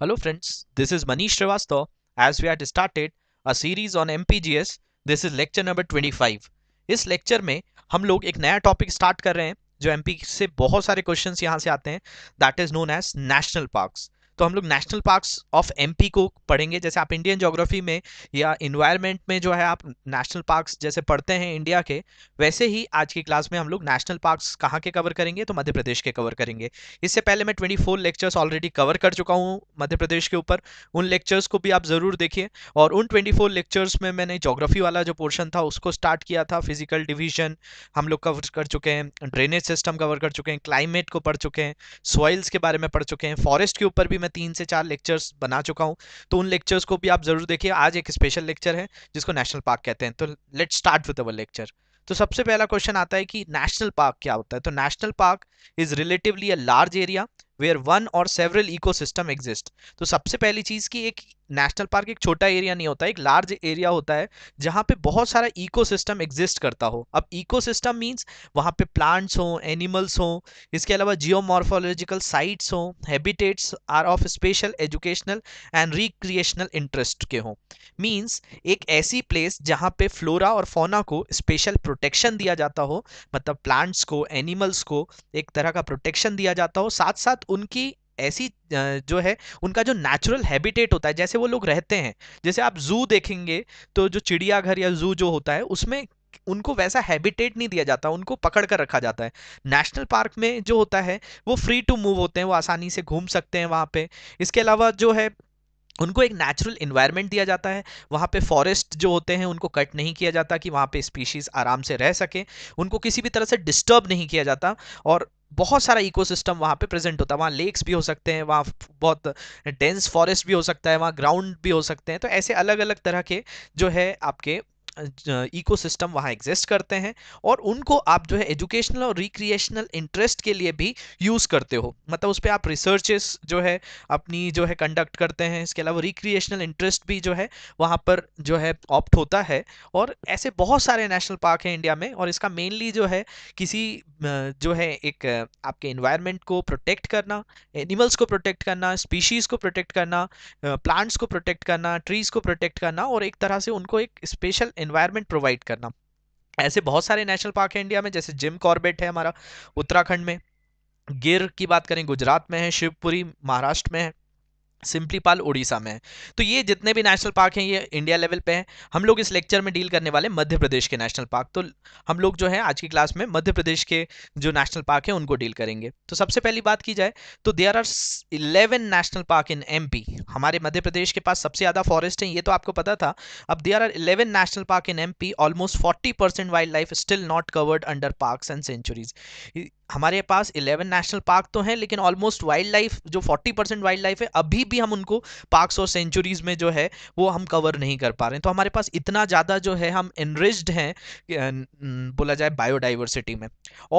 Hello friends, this is Manish Srivastav. As we had started a series on MPGS, this is lecture number 25. इस lecture में हम लोग एक नया topic start कर रहे हैं जो एमपी से बहुत सारे क्वेश्चंस यहाँ से आते हैं that is known as national parks तो हम लोग नेशनल पार्क्स ऑफ एमपी को पढ़ेंगे जैसे आप इंडियन जोग्राफी में या इन्वायरमेंट में जो है आप नेशनल पार्क्स जैसे पढ़ते हैं इंडिया के वैसे ही आज की क्लास में हम लोग नेशनल पार्क्स कहाँ के कवर करेंगे तो मध्य प्रदेश के कवर करेंगे इससे पहले मैं twenty four lectures already cover कर चुका हूँ मध्य प्रदेश के ऊपर उन लेक्चर्स को भी आप ज़रूर देखिए और उन ट्वेंटी फोर लेक्चर्स में मैंने जोग्राफी वाला जो पोर्शन था उसको स्टार्ट किया था फिजिकल डिवीजन हम लोग कवर कर चुके हैं ड्रेनेज सिस्टम कवर कर चुके हैं क्लाइमेट को पढ़ चुके हैं सॉइल्स के बारे में पढ़ चुके हैं फॉरेस्ट के ऊपर भी मैं तीन से चार लेक्चर्स बना चुका हूँ तो उन लेक्चर्स को भी आप जरूर देखिए आज एक स्पेशल लेक्चर है जिसको नेशनल पार्क कहते हैं तो let start with our lecture तो सबसे पहला क्वेश्चन आता है कि नेशनल पार्क क्या होता है तो national park is relatively a large area where one or several ecosystem exist तो सबसे पहली चीज की एक नेशनल पार्क एक छोटा एरिया नहीं होता एक लार्ज एरिया होता है जहाँ पे बहुत सारा इकोसिस्टम एग्जिस्ट करता हो अब इकोसिस्टम मींस वहाँ पे प्लांट्स हों एनिमल्स हों इसके अलावा जियोमॉर्फोलॉजिकल साइट्स हों habitats are of special educational and recreational interest के हों मीन्स एक ऐसी प्लेस जहाँ पे फ्लोरा और फोना को स्पेशल प्रोटेक्शन दिया जाता हो मतलब प्लांट्स को एनिमल्स को एक तरह का प्रोटेक्शन दिया जाता हो साथ साथ उनकी ऐसी जो है उनका जो नेचुरल हैबिटेट होता है जैसे वो लोग रहते हैं जैसे आप जू देखेंगे तो जो चिड़ियाघर या जू जो होता है उसमें उनको वैसा हैबिटेट नहीं दिया जाता उनको पकड़ कर रखा जाता है नेशनल पार्क में जो होता है वो फ्री टू मूव होते हैं वो आसानी से घूम सकते हैं वहाँ पे इसके अलावा जो है उनको एक नेचुरल इन्वायरमेंट दिया जाता है वहाँ पे फॉरेस्ट जो होते हैं उनको कट नहीं किया जाता कि वहाँ पे स्पीशीज़ आराम से रह सके उनको किसी भी तरह से डिस्टर्ब नहीं किया जाता और बहुत सारा इकोसिस्टम वहाँ पे प्रेजेंट होता है वहाँ लेक्स भी हो सकते हैं वहाँ बहुत डेंस फॉरेस्ट भी हो सकता है वहाँ ग्राउंड भी हो सकते हैं तो ऐसे अलग अलग तरह के जो है आपके इकोसिस्टम वहाँ एग्जिस्ट करते हैं और उनको आप जो है एजुकेशनल और रिक्रिएशनल इंटरेस्ट के लिए भी यूज़ करते हो मतलब उस पर आप रिसर्चेस जो है अपनी जो है कंडक्ट करते हैं इसके अलावा रिक्रिएशनल इंटरेस्ट भी जो है वहाँ पर जो है ऑप्ट होता है और ऐसे बहुत सारे नेशनल पार्क हैं इंडिया में और इसका मेनली जो है किसी जो है एक आपके इन्वायरमेंट को प्रोटेक्ट करना एनिमल्स को प्रोटेक्ट करना स्पीशीज़ को प्रोटेक्ट करना प्लांट्स को प्रोटेक्ट करना ट्रीज़ को प्रोटेक्ट करना और एक तरह से उनको एक स्पेशल इन्वायरमेंट प्रोवाइड करना ऐसे बहुत सारे नेशनल पार्क हैं इंडिया में जैसे जिम कॉर्बेट है हमारा उत्तराखंड में गिर की बात करें गुजरात में है शिवपुरी महाराष्ट्र में है सिंपलीपाल उड़ीसा में है तो ये जितने भी नेशनल पार्क हैं ये इंडिया लेवल पे हैं हम लोग इस लेक्चर में डील करने वाले मध्य प्रदेश के नेशनल पार्क तो हम लोग जो है आज की क्लास में मध्य प्रदेश के जो नेशनल पार्क हैं उनको डील करेंगे तो सबसे पहली बात की जाए तो there are eleven national park in M हमारे मध्य प्रदेश के पास सबसे ज़्यादा फॉरेस्ट हैं ये तो आपको पता था अब there are eleven national park in M almost forty wildlife still not covered under park and sanctuaries हमारे पास 11 नेशनल पार्क तो हैं लेकिन ऑलमोस्ट वाइल्ड लाइफ जो 40 परसेंट वाइल्ड लाइफ है अभी भी हम उनको पार्क्स और सेंचुरीज में जो है वो हम कवर नहीं कर पा रहे हैं तो हमारे पास इतना ज़्यादा जो है हम इनरिच्ड हैं बोला जाए बायोडाइवर्सिटी में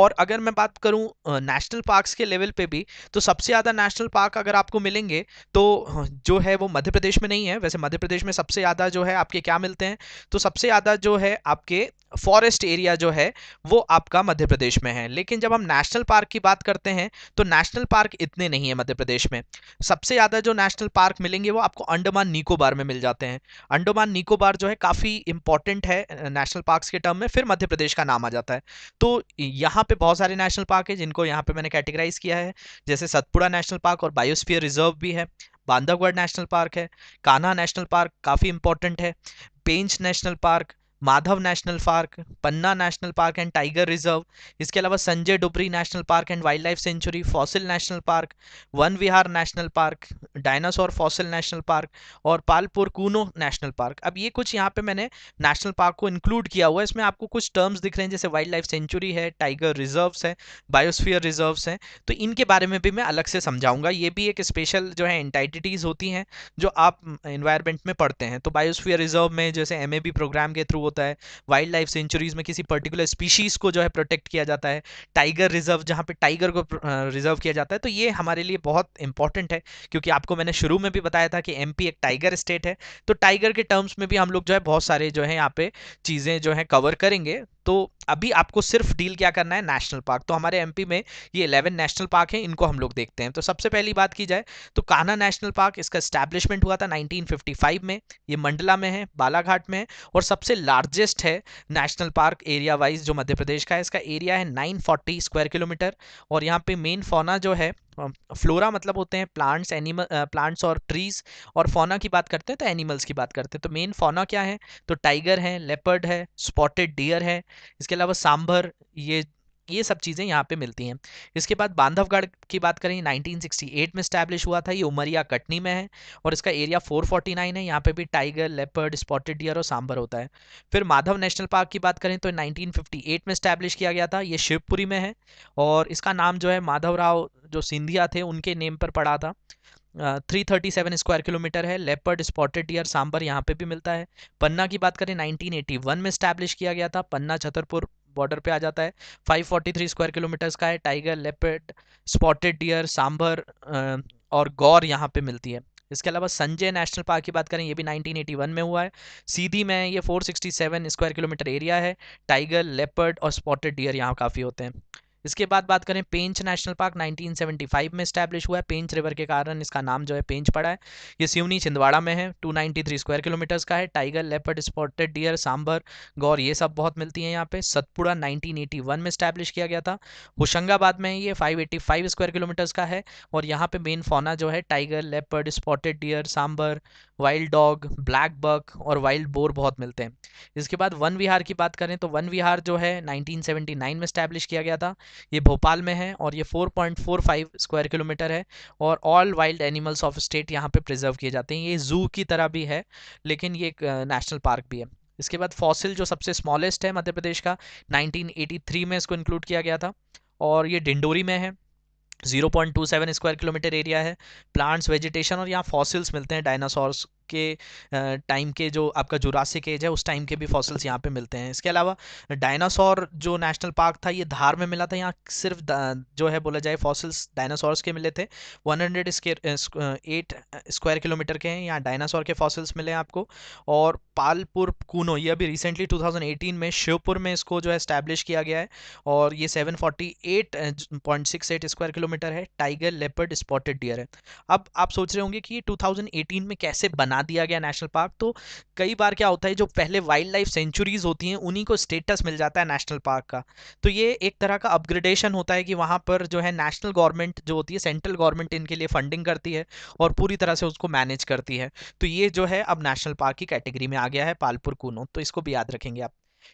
और अगर मैं बात करूँ नेशनल पार्क्स के लेवल पर भी तो सबसे ज़्यादा नेशनल पार्क अगर आपको मिलेंगे तो जो है वो मध्य प्रदेश में नहीं है वैसे मध्य प्रदेश में सबसे ज़्यादा जो है आपके क्या मिलते हैं तो सबसे ज़्यादा जो है आपके फॉरेस्ट एरिया जो है वो आपका मध्य प्रदेश में है लेकिन जब हम नेशनल पार्क की बात करते हैं तो नेशनल पार्क इतने नहीं है मध्य प्रदेश में सबसे ज़्यादा जो नेशनल पार्क मिलेंगे वो आपको अंडमान निकोबार में मिल जाते हैं अंडमान निकोबार जो है काफ़ी इंपॉर्टेंट है नेशनल पार्क्स के टर्म में फिर मध्य प्रदेश का नाम आ जाता है तो यहाँ पर बहुत सारे नेशनल पार्क है जिनको यहाँ पर मैंने कैटेगराइज किया है जैसे सतपुड़ा नेशनल पार्क और बायोस्फीयर रिजर्व भी है बांधवगढ़ नेशनल पार्क है कान्हा नेशनल पार्क काफ़ी इंपॉर्टेंट है Pench national park Madhav national park Panna national park and tiger reserve इसके अलावा Sanjay Dubri national park and wild life sanctuary fossil national park Van Vihar national park dinosaur fossil national park और Palpur Kuno national park अब ये कुछ यहाँ पे मैंने नेशनल पार्क को इंक्लूड किया हुआ है इसमें आपको कुछ टर्म्स दिख रहे हैं जैसे वाइल्ड लाइफ सेंचुरी है टाइगर रिजर्व्स है बायोस्फीयर रिजर्व्स हैं तो इनके बारे में भी मैं अलग से समझाऊंगा ये भी एक स्पेशल जो है एंटाइटिटीज़ होती हैं जो आप इन्वायरमेंट में पढ़ते हैं तो बायोस्फियर रिजर्व में जैसे एम प्रोग्राम के थ्रू होता है वाइल्ड लाइफ सेंचुरीज में किसी पर्टिकुलर स्पीशीज़ को जो है प्रोटेक्ट किया जाता है टाइगर रिजर्व जहाँ पे टाइगर को रिजर्व किया जाता है तो ये हमारे लिए बहुत इंपॉर्टेंट है क्योंकि आपको मैंने शुरू में भी बताया था कि एम एक टाइगर स्टेट है तो टाइगर के टर्म्स में भी हम लोग जो है बहुत सारे जो है यहाँ पे चीज़ें जो है कवर करेंगे तो अभी आपको सिर्फ डील क्या करना है नेशनल पार्क तो हमारे एमपी में ये इलेवन नेशनल पार्क हैं इनको हम लोग देखते हैं तो सबसे पहली बात की जाए तो कान्हा नेशनल पार्क इसका स्टैब्लिशमेंट हुआ था 1955 में ये मंडला में है बालाघाट में है और सबसे लार्जेस्ट है नेशनल पार्क एरिया वाइज जो मध्य प्रदेश का है इसका एरिया है नाइन स्क्वायर किलोमीटर और यहाँ पर मेन फोना जो है फ्लोरा मतलब होते हैं प्लांट्स एनिमल प्लांट्स और ट्रीज और फोना की बात करते हैं तो एनिमल्स की बात करते हैं तो मेन फोना क्या है तो टाइगर है लेपर्ड है स्पॉटेड डियर है इसके अलावा सांभर ये ये सब चीज़ें यहाँ पे मिलती हैं इसके बाद बांधवगढ़ की बात करें 1968 में स्टैब्लिश हुआ था ये उमरिया कटनी में है और इसका एरिया 449 है यहाँ पे भी टाइगर लेपर्ड स्पॉटेड डियर और सांबर होता है फिर माधव नेशनल पार्क की बात करें तो 1958 में स्टैब्लिश किया गया था ये शिवपुरी में है और इसका नाम जो है माधव राव जो सिंधिया थे उनके नेम पर पड़ा था three thirty seven square kilometre है लेपर्ड स्पॉटेड डियर सांबर यहाँ पे भी मिलता है पन्ना की बात करें 1981 में स्टैब्लिश किया गया था पन्ना छतरपुर बॉर्डर पे आ जाता है 543 स्क्वायर किलोमीटर्स का है tiger leopard spotted deer sambar uh, और गौर यहाँ पे मिलती है इसके अलावा संजय नेशनल पार्क की बात करें ये भी 1981 में हुआ है सीधी में ये 467 स्क्वायर किलोमीटर एरिया है टाइगर लेपर्ड और स्पॉटेड डियर यहाँ काफ़ी होते हैं इसके बाद बात करें पेंच नेशनल पार्क 1975 में स्टैब्लिश हुआ है पेंच रिवर के कारण इसका नाम जो है पेंच पड़ा है ये सिवनी छिंदवाड़ा में है 293 स्क्वायर किलोमीटर्स का है tiger leopard spotted deer sambar gaur ये सब बहुत मिलती हैं यहाँ पे सतपुड़ा 1981 में स्टैब्लिश किया गया था होशंगाबाद में ये फाइव स्क्वायर किलोमीटर्स का है और यहाँ पे मेन फोना जो है tiger leopard spotted deer sambar wild dog black buck और वाइल्ड बोर बहुत मिलते हैं इसके बाद वन विहार की बात करें तो वन विहार जो है 1979 में स्टैब्लिश किया गया था ये भोपाल में है और ये 4.45 स्क्वायर किलोमीटर है और all wild animals of state यहाँ पे प्रिजर्व किए जाते हैं ये जू की तरह भी है लेकिन ये एक नेशनल पार्क भी है इसके बाद फॉसिल जो सबसे स्मॉलेस्ट है मध्य प्रदेश का नाइनटीन में इसको इंक्लूड किया गया था और ये डिंडोरी में है 0.27 स्क्वायर किलोमीटर एरिया है प्लांट्स वेजिटेशन और यहाँ फॉसिल्स मिलते हैं डायनासोर्स के टाइम के जो आपका जुरासिक एज है उस टाइम के भी फॉसल्स यहाँ पे मिलते हैं इसके अलावा डायनासोर जो नेशनल पार्क था ये धार में मिला था यहाँ सिर्फ जो है बोला जाए फॉसल्स डायनासोर्स के मिले थे one hundred eight square kilometre के हैं यहाँ डायनासोर के फॉसल्स मिले हैं आपको और पालपुर कूनो ये अभी रिसेंटली 2018 में शिवपुर में इसको जो है स्टैब्लिश किया गया है और ये 748.68 स्क्वायर किलोमीटर है टाइगर लेपर्ड स्पॉटेड डियर है अब आप सोच रहे होंगे कि ये 2018 में कैसे बना बना दिया गया नेशनल पार्क तो कई बार क्या होता है जो पहले वाइल्ड लाइफ सेंचुरीज होती हैं उन्हीं को स्टेटस मिल जाता है नेशनल पार्क का तो ये एक तरह का अपग्रेडेशन होता है कि वहाँ पर जो है नेशनल गवर्नमेंट जो होती है सेंट्रल गवर्नमेंट इनके लिए फंडिंग करती है और पूरी तरह से उसको मैनेज करती है तो ये जो है अब नेशनल पार्क की कैटेगरी में आ गया है पालपुर कूनो तो इसको भी याद रखेंगे आप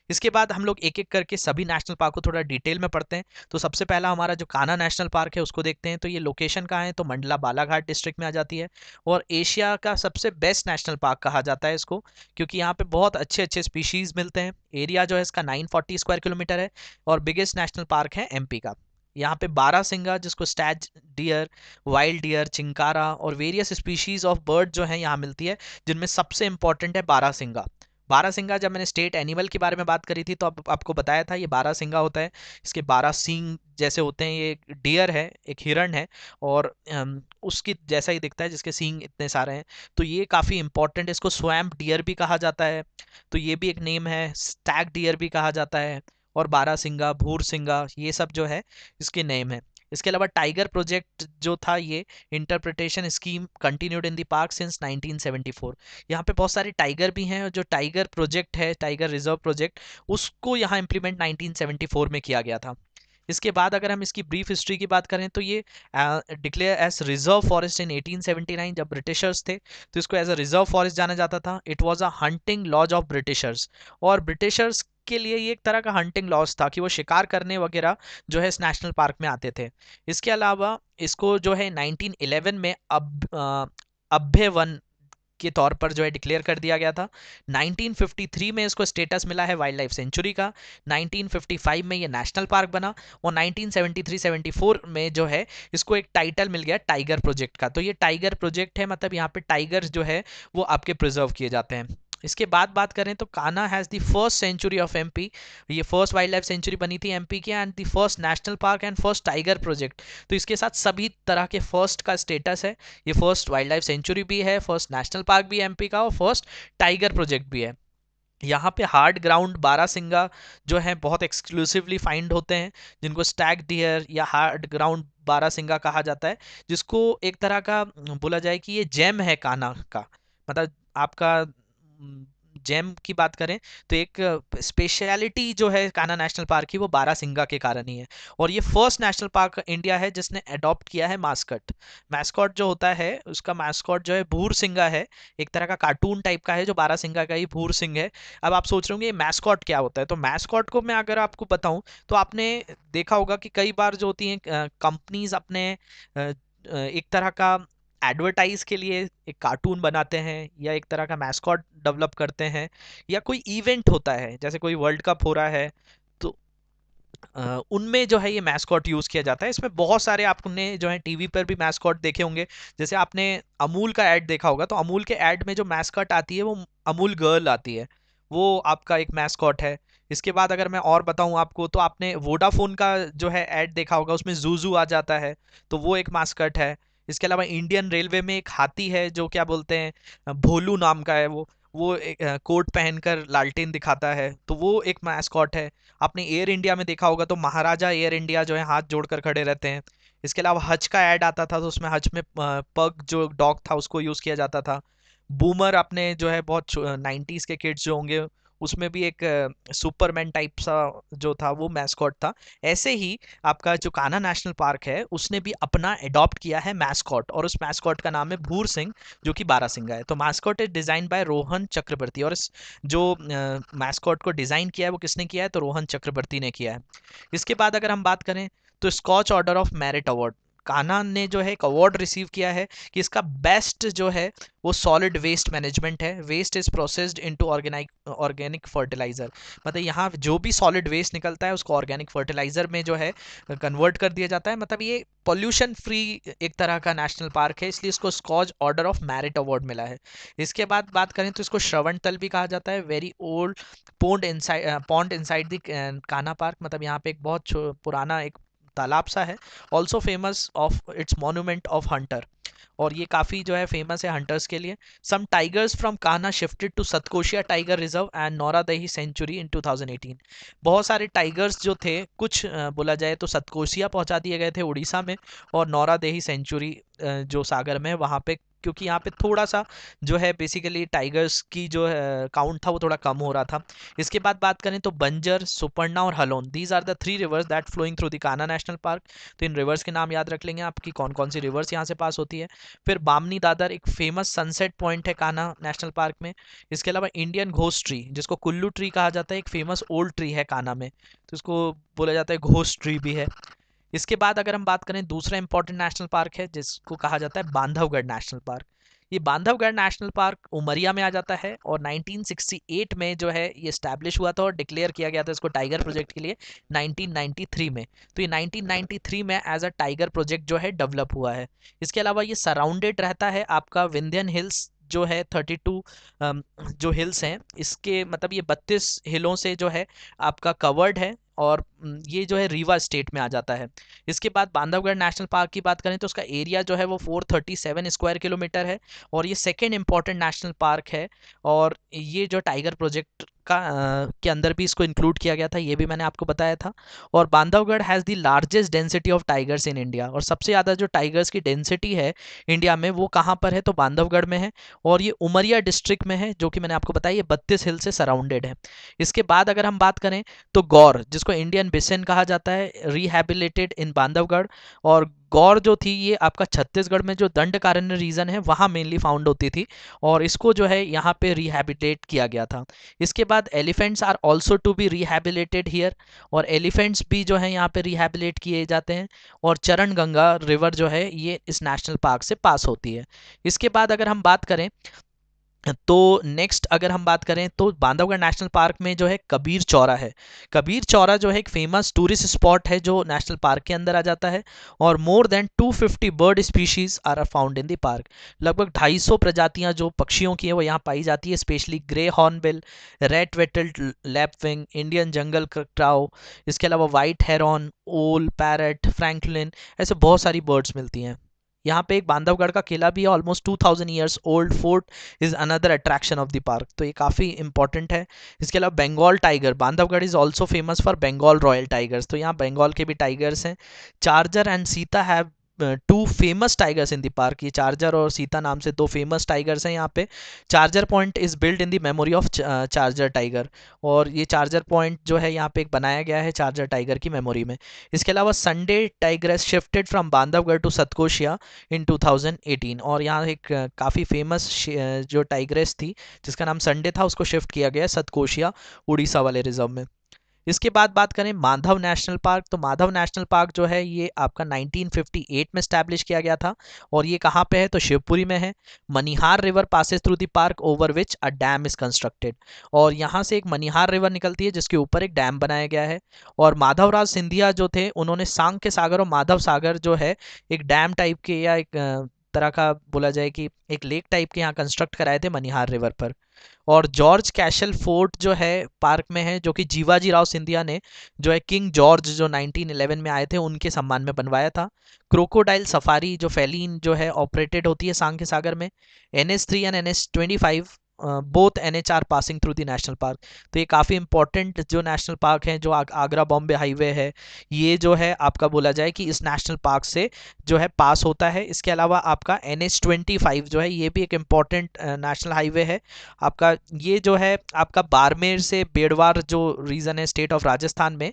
इसके बाद हम लोग एक एक करके सभी नेशनल पार्क को थोड़ा डिटेल में पढ़ते हैं तो सबसे पहला हमारा जो काना नेशनल पार्क है उसको देखते हैं तो ये लोकेशन कहाँ है तो मंडला बालाघाट डिस्ट्रिक्ट में आ जाती है और एशिया का सबसे बेस्ट नेशनल पार्क कहा जाता है इसको क्योंकि यहाँ पे बहुत अच्छे अच्छे स्पीशीज़ मिलते हैं एरिया जो है इसका नाइन स्क्वायर किलोमीटर है और बिगेस्ट नेशनल पार्क है एम का यहाँ पे बारह सिंगा जिसको stag deer wild deer chinkara और वेरियस स्पीशीज़ ऑफ बर्ड जो है यहाँ मिलती है जिनमें सबसे इंपॉर्टेंट है बारह सिंगा बारह सिंगा जब मैंने स्टेट एनिमल के बारे में बात करी थी तो आप, आपको बताया था ये बारह सिंगा होता है इसके बारह सिंग जैसे होते हैं ये एक डियर है एक हिरण है और उसकी जैसा ही दिखता है जिसके सिंग इतने सारे हैं तो ये काफ़ी इंपॉर्टेंट इसको स्वैम्प डियर भी कहा जाता है तो ये भी एक नेम है स्टैग डियर भी कहा जाता है और बारह सिंगा भूर सिंगा ये सब जो है इसके नेम है इसके अलावा टाइगर प्रोजेक्ट जो था ये interpretation scheme continued in the park since 1974 यहाँ पे बहुत सारे टाइगर भी हैं जो टाइगर प्रोजेक्ट है टाइगर रिजर्व प्रोजेक्ट उसको यहाँ इम्प्लीमेंट 1974 में किया गया था इसके बाद अगर हम इसकी ब्रीफ हिस्ट्री की बात करें तो ये declare as reserve forest in 1879 जब ब्रिटिशर्स थे तो इसको एज अ रिजर्व फॉरेस्ट जाना जाता था it was a hunting lodge of Britishers और ब्रिटिशर्स के लिए ये एक तरह का हंटिंग लॉज था कि वो शिकार करने वगैरह जो है इस नेशनल पार्क में आते थे इसके अलावा इसको जो है नाइनटीन में अब अभ्य वन के तौर पर जो है डिक्लेयर कर दिया गया था 1953 में इसको स्टेटस मिला है वाइल्ड लाइफ सेंचुरी का 1955 में ये नेशनल पार्क बना और 1973-74 में जो है इसको एक टाइटल मिल गया टाइगर प्रोजेक्ट का तो ये टाइगर प्रोजेक्ट है मतलब यहाँ पे टाइगर जो है वो आपके प्रिजर्व किए जाते हैं इसके बाद बात करें तो Kanha has the first century of MP ये फर्स्ट वाइल्ड लाइफ सेंचुरी बनी थी एमपी की and the first national park and first tiger project तो इसके साथ सभी तरह के फर्स्ट का स्टेटस है ये फर्स्ट वाइल्ड लाइफ सेंचुरी भी है फर्स्ट नेशनल पार्क भी एमपी का और फर्स्ट टाइगर प्रोजेक्ट भी है यहाँ पे हार्ड ग्राउंड बारह सिंगा जो है बहुत एक्सक्लूसिवली फाइंड होते हैं जिनको स्टैग डियर या हार्ड ग्राउंड बारह सिंगा कहा जाता है जिसको एक तरह का बोला जाए कि ये जैम है काना का मतलब आपका जैम की बात करें तो एक स्पेशलिटी जो है काना नेशनल पार्क की वो बारह सिंगा के कारण ही है और ये फर्स्ट नेशनल पार्क इंडिया है जिसने अडॉप्ट किया है मास्कट मैस्कॉट जो होता है उसका मैस्कॉट जो है भूर सिंगा है एक तरह का कार्टून टाइप का है जो बारह सिंगा का ही भूर सिंह है अब आप सोच रहे होंगे मैस्कॉट क्या होता है तो मैस्कॉट को मैं अगर आपको बताऊँ तो आपने देखा होगा कि कई बार जो होती हैं कंपनीज अपने एक तरह का एडवर्टाइज के लिए एक कार्टून बनाते हैं या एक तरह का मैस्कॉट डेवलप करते हैं या कोई इवेंट होता है जैसे कोई वर्ल्ड कप हो रहा है तो उनमें जो है ये मैस्कॉट यूज़ किया जाता है इसमें बहुत सारे आपने जो है टीवी पर भी मैस्कॉट देखे होंगे जैसे आपने अमूल का ऐड देखा होगा तो अमूल के ऐड में जो मैस्कॉट आती है वो अमूल गर्ल आती है वो आपका एक मैस्कॉट है इसके बाद अगर मैं और बताऊं आपको तो आपने वोडाफोन का जो है ऐड देखा होगा उसमें जूजू आ जाता है तो वो एक मास्कट है इसके अलावा इंडियन रेलवे में एक हाथी है जो क्या बोलते हैं भोलू नाम का है वो वो कोट पहनकर लालटेन दिखाता है तो वो एक मैस्कॉट है आपने एयर इंडिया में देखा होगा तो महाराजा एयर इंडिया जो है हाथ जोड़कर खड़े रहते हैं इसके अलावा हज का ऐड आता था तो उसमें हज में पग जो डॉग था उसको यूज़ किया जाता था बूमर आपने जो है बहुत नाइन्टीज़ के किड्स जो होंगे उसमें भी एक सुपरमैन टाइप सा जो था वो मैस्कॉट था ऐसे ही आपका जो काना नेशनल पार्क है उसने भी अपना एडॉप्ट किया है मैस्कॉट और उस मैस्कॉट का नाम है भूर सिंह जो कि बारा सिंह है तो mascot is design by Rohan Chakraborty और इस जो मैस्कॉट को डिज़ाइन किया है वो किसने किया है तो रोहन चक्रवर्ती ने किया है इसके बाद अगर हम बात करें तो Skoch order of merit award Kanha ने जो है एक अवार्ड रिसीव किया है कि इसका बेस्ट जो है वो सॉलिड वेस्ट मैनेजमेंट है waste is processed into organic organic fertiliser मतलब यहाँ जो भी सॉलिड वेस्ट निकलता है उसको ऑर्गेनिक फर्टिलाइज़र में जो है कन्वर्ट कर दिया जाता है मतलब ये पॉल्यूशन फ्री एक तरह का नेशनल पार्क है इसलिए इसको Skoch order of merit award मिला है इसके बाद बात करें तो इसको श्रवण तल भी कहा जाता है very old pond inside pond inside the Kanha park मतलब यहाँ पे एक बहुत पुराना एक तालाब सा है also famous of its monument of hunter और ये काफ़ी जो है फेमस है हंटर्स के लिए some tigers from Kanha shifted to Satkosia tiger reserve and Nauradehi century इन 2018 बहुत सारे टाइगर्स जो थे कुछ बोला जाए तो सतकोशिया पहुंचा दिए गए थे उड़ीसा में और नौरा दही सेंचुरी जो सागर में वहाँ पे क्योंकि यहाँ पे थोड़ा सा जो है बेसिकली टाइगर्स की जो काउंट था वो थोड़ा कम हो रहा था इसके बाद बात करें तो बंजर सुपर्णा और Halon these are the three rivers that flowing through the Kanha national park तो इन रिवर्स के नाम याद रख लेंगे आपकी कौन कौन सी रिवर्स यहाँ से पास होती है फिर बामनी दादर एक फेमस सनसेट पॉइंट है काना नेशनल पार्क में इसके अलावा इंडियन घोष ट्री जिसको कुल्लू ट्री कहा जाता है एक फेमस ओल्ड ट्री है काना में तो इसको बोला जाता है घोष ट्री भी है इसके बाद अगर हम बात करें दूसरा इंपॉर्टेंट नेशनल पार्क है जिसको कहा जाता है बांधवगढ़ नेशनल पार्क ये बांधवगढ़ नेशनल पार्क उमरिया में आ जाता है और 1968 में जो है ये स्टैब्लिश हुआ था और डिक्लेयर किया गया था इसको टाइगर प्रोजेक्ट के लिए 1993 में तो ये 1993 में एज अ टाइगर प्रोजेक्ट जो है डेवलप हुआ है इसके अलावा ये सराउंडेड रहता है आपका विंध्यन हिल्स जो है 32 जो हिल्स हैं इसके मतलब ये 32 हिलों से जो है आपका कवर्ड है और ये जो है रीवा स्टेट में आ जाता है इसके बाद बांधवगढ़ नेशनल पार्क की बात करें तो उसका एरिया जो है वो 437 स्क्वायर किलोमीटर है और ये सेकेंड इंपॉर्टेंट नेशनल पार्क है और ये जो टाइगर प्रोजेक्ट का के अंदर भी इसको इंक्लूड किया गया था ये भी मैंने आपको बताया था और Bandhavgarh has the largest density of tigers in India और सबसे ज़्यादा जो टाइगर्स की डेंसिटी है इंडिया में वो कहाँ पर है तो बांधवगढ़ में है और ये उमरिया डिस्ट्रिक्ट में है जो कि मैंने आपको बताया ये बत्तीस हिल से सराउंडेड है इसके बाद अगर हम बात करें तो गौर जिसको इंडियन बिसेन कहा जाता है रिहेबिलेटेड इन बांधवगढ़ और गौर जो थी ये आपका छत्तीसगढ़ में जो दंडकारण्य रीजन है वहाँ मेनली फाउंड होती थी और इसको जो है यहाँ पे रिहेबिटेट किया गया था इसके बाद elephants are also to be rehabilitated here और एलिफेंट्स भी जो है यहाँ पे रिहेबिलेट किए जाते हैं और चरण गंगा रिवर जो है ये इस नेशनल पार्क से पास होती है इसके बाद अगर हम बात करें तो नेक्स्ट अगर हम बात करें तो बांधवगढ़ नेशनल पार्क में जो है कबीर चौरा है कबीर चौरा जो है एक फेमस टूरिस्ट स्पॉट है जो नेशनल पार्क के अंदर आ जाता है और more than 250 bird species are are found in the park लगभग 250 प्रजातियां जो पक्षियों की है वो यहाँ पाई जाती है specially grey hornbill red wattled lapwing Indian jungle crow इसके अलावा white heron owl parrot francolin ऐसे बहुत सारी बर्ड्स मिलती हैं यहाँ पे एक बांधवगढ़ का किला भी है almost two thousand years old fort is another attraction of the park तो ये काफ़ी इंपॉर्टेंट है इसके अलावा Bengal tiger Bandhavgarh is also famous for Bengal royal tigers तो यहाँ बंगाल के भी टाइगर्स हैं Charger and Sita have two famous tigers in the park ये चार्जर और सीता नाम से दो फेमस टाइगर्स हैं यहाँ पे Charger point is build in the memory of Charger tiger और ये चार्जर पॉइंट जो है यहाँ पे एक बनाया गया है चार्जर टाइगर की मेमोरी में इसके अलावा Sunday tigress shifted from Bandhavgarh to Satkosia in two और यहाँ एक काफ़ी फेमस जो टाइग्रेस थी जिसका नाम संडे था उसको शिफ्ट किया गया सतकोशिया उड़ीसा वाले रिजर्व में इसके बाद बात करें माधव नेशनल पार्क तो माधव नेशनल पार्क जो है ये आपका 1958 में स्टैब्लिश किया गया था और ये कहाँ पे है तो शिवपुरी में है Manihar river passes through the park over which a dam is constructed और यहाँ से एक मनिहार रिवर निकलती है जिसके ऊपर एक डैम बनाया गया है और माधवराज सिंधिया जो थे उन्होंने सांग के सागर और माधव सागर जो है एक डैम टाइप के या एक तरह का बोला जाए कि एक लेक टाइप के यहाँ कंस्ट्रक्ट कराए थे मनिहार रिवर पर और जॉर्ज कैशल फोर्ट जो है पार्क में है जो कि जीवाजी राव सिंधिया ने जो है किंग जॉर्ज जो 1911 में आए थे उनके सम्मान में बनवाया था क्रोकोडाइल सफारी जो फैलीन जो है ऑपरेटेड होती है सांग के सागर में N S three and N S twenty five both N H are passing through the national park तो ये काफ़ी इंपॉर्टेंट जो नेशनल पार्क हैं जो आगरा बॉम्बे हाईवे है ये जो है आपका बोला जाए कि इस नेशनल पार्क से जो है पास होता है इसके अलावा आपका एन एच ट्वेंटी फाइव जो है ये भी एक इम्पॉर्टेंट नेशनल हाईवे है आपका ये जो है आपका बाड़मेर से बेड़वार जो रीजन है स्टेट ऑफ राजस्थान में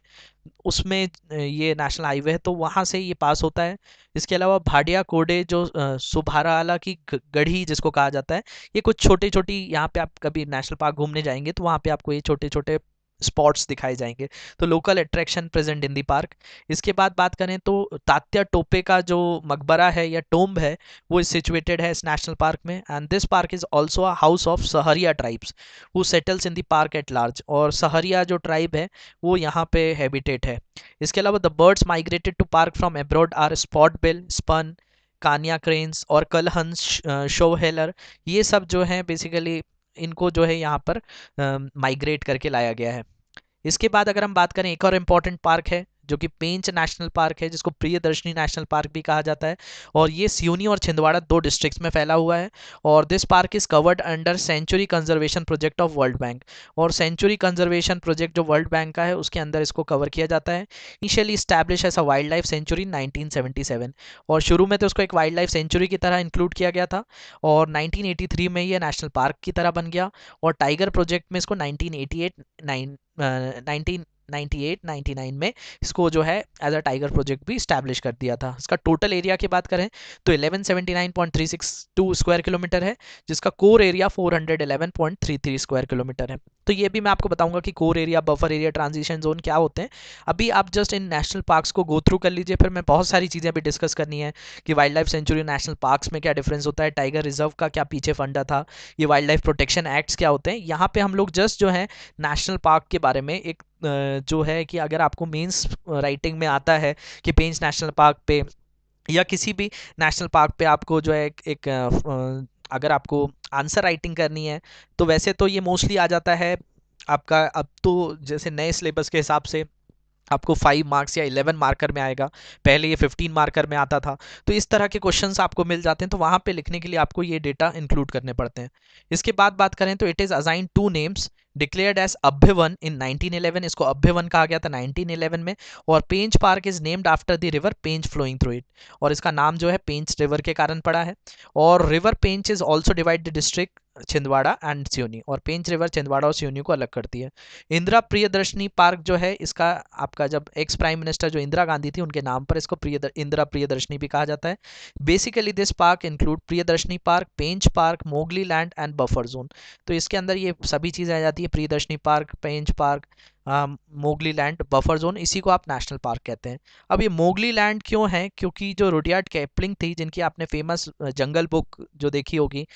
उसमें ये नेशनल हाईवे है तो वहाँ से ये पास होता है इसके अलावा भाडिया कोडे जो सुभाराला की गढ़ी जिसको कहा जाता है ये कुछ छोटे छोटी यहाँ पे आप कभी नेशनल पार्क घूमने जाएंगे तो वहाँ पे आपको ये छोटे छोटे स्पॉट्स दिखाए जाएंगे तो local attraction present in the park इसके बाद बात करें तो तात्या टोपे का जो मकबरा है या टोम्ब है वो सिचुएटेड है इस नेशनल पार्क में and this park is also a house of Sahariya tribes वो settles in the park at large और सहरिया जो ट्राइब है वो यहाँ पे हैबिटेट है इसके अलावा the birds migrated to park from abroad are spot bill spun कानिया क्रेन्स और कलहंस शोहेलर ये सब जो हैं बेसिकली इनको जो है यहाँ पर माइग्रेट करके लाया गया है इसके बाद अगर हम बात करें एक और इम्पॉर्टेंट पार्क है जो कि पेंच नेशनल पार्क है जिसको प्रिय दर्शनी नेशनल पार्क भी कहा जाता है और ये सियोनी और छिंदवाड़ा दो डिस्ट्रिक्ट्स में फैला हुआ है और this park is covered under century conservation project of world bank और सेंचुरी कंजर्वेशन प्रोजेक्ट जो वर्ल्ड बैंक का है उसके अंदर इसको कवर किया जाता है initially establish as a wild life century nineteen और शुरू में तो उसको एक वाइल्ड लाइफ सेंचुरी की तरह इंक्लूड किया गया था और नाइनटीन में यह नेशनल पार्क की तरह बन गया और टाइगर प्रोजेक्ट में इसको नाइनटीन नाइन नाइनटीन 98, 99 में इसको जो है एज अ टाइगर प्रोजेक्ट भी इस्टेब्लिश कर दिया था इसका टोटल एरिया की बात करें तो 1179.362 स्क्वायर किलोमीटर है जिसका कोर एरिया 411.33 स्क्वायर किलोमीटर है तो ये भी मैं आपको बताऊंगा कि core area buffer area transition zone क्या होते हैं अभी आप जस्ट इन नेशनल पार्क्स को गो थ्रू कर लीजिए फिर मैं बहुत सारी चीज़ें अभी डिस्कस करनी है कि wild life century national parks में क्या डिफरेंस होता है टाइगर रिजर्व का क्या पीछे फंडा था ये वाइल्ड लाइफ प्रोटेक्शन एक्ट्स क्या होते हैं यहाँ पर हम लोग जस्ट जो है नेशनल पार्क के बारे में एक जो है कि अगर आपको मेंस राइटिंग में आता है कि पेंच नेशनल पार्क पे या किसी भी नेशनल पार्क पे आपको जो है एक, एक अगर आपको आंसर राइटिंग करनी है तो वैसे तो ये मोस्टली आ जाता है आपका अब तो जैसे नए सिलेबस के हिसाब से आपको फाइव मार्क्स या इलेवन मार्कर में आएगा पहले ये फिफ्टीन मार्कर में आता था तो इस तरह के क्वेश्चन आपको मिल जाते हैं तो वहाँ पे लिखने के लिए आपको ये डेटा इंक्लूड करने पड़ते हैं इसके बाद बात करें तो it is assign to names declared as अभ्य वन इन 1911 इसको अभ्य वन कहा गया था 1911 में और Pench park is named after the river Pench flowing through it और इसका नाम जो है पेंच रिवर के कारण पड़ा है और river Pench is also divide the district Chhindwara and Seoni और पेंच रिवर छिंदवाड़ा और सियोनी को अलग करती है इंदिरा प्रियदर्शनी पार्क जो है इसका आपका जब एक्स प्राइम मिनिस्टर जो इंदिरा गांधी थी उनके नाम पर इसको प्रिय इंदिरा प्रियदर्शनी भी कहा जाता है basically this park include Priyadarshini park Pench park Mowgli land and buffer zone तो इसके अंदर ये सभी चीज़ें आ जाती है Priyadarshini park Pench park Mowgli land buffer zone इसी को आप नेशनल पार्क कहते हैं अब ये मोगली लैंड क्यों है क्योंकि जो रुडियार्ड कैपलिंग थी जिनकी आपने फेमस जंगल बुक जो देखी होगी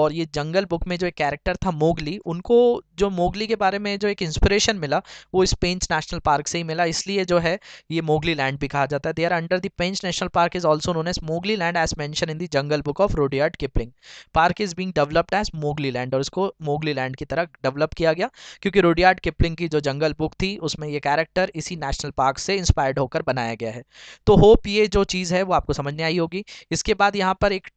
और ये जंगल बुक में जो एक कैरेक्टर था मोगली उनको जो मोगली के बारे में जो एक इंस्पिरेशन मिला वो इस पेंच नेशनल पार्क से ही मिला इसलिए जो है ये मोगली लैंड भी कहा जाता है they are under the Pench national park is also known as Mowgli land as mention in the jungle book of Rudyard Kipling park is being developed as Mowgli land और इसको मोगली लैंड की तरह develop किया गया क्योंकि Rudyard Kipling की जो जंगल book थी उसमें ये कैरेक्टर इसी नेशनल पार्क से इंस्पायर्ड होकर बनाया गया है तो होप ये जो चीज़ है वो आपको समझ में आई होगी इसके बाद यहाँ पर एक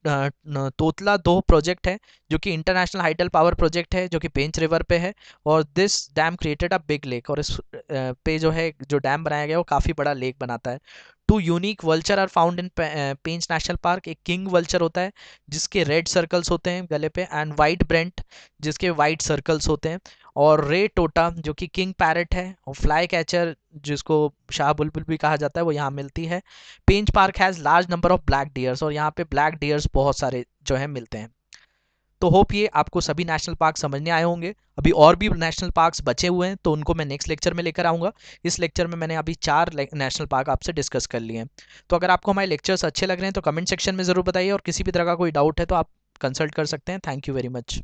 तोतला दो प्रोजेक्ट है जो कि इंटरनेशनल हाइडल पावर प्रोजेक्ट है जो कि पेंच रिवर पे है और this dam created a big lake और इस पे जो है जो डैम बनाया गया वो काफ़ी बड़ा लेक बनाता है two unique vulture are found in Pench national park एक किंग वल्चर होता है जिसके रेड सर्कल्स होते हैं गले पे एंड वाइट ब्रेंट जिसके वाइट सर्कल्स होते हैं और रे टोटा tota, जो कि किंग पैरट है और फ्लाई कैचर जिसको शाह बुलबुल भी कहा जाता है वो यहाँ मिलती है Pench park has large number of black deers और यहाँ पे ब्लैक डियर्स बहुत सारे जो है मिलते हैं तो होप ये आपको सभी नेशनल पार्क समझने आए होंगे अभी और भी नेशनल पार्क्स बचे हुए हैं तो उनको मैं नेक्स्ट लेक्चर में लेकर आऊँगा इस लेक्चर में मैंने अभी चार नेशनल पार्क आपसे डिस्कस कर लिए हैं तो अगर आपको हमारे लेक्चर्स अच्छे लग रहे हैं तो कमेंट सेक्शन में ज़रूर बताइए और किसी भी तरह का कोई डाउट है तो आप कंसल्ट कर सकते हैं थैंक यू वेरी मच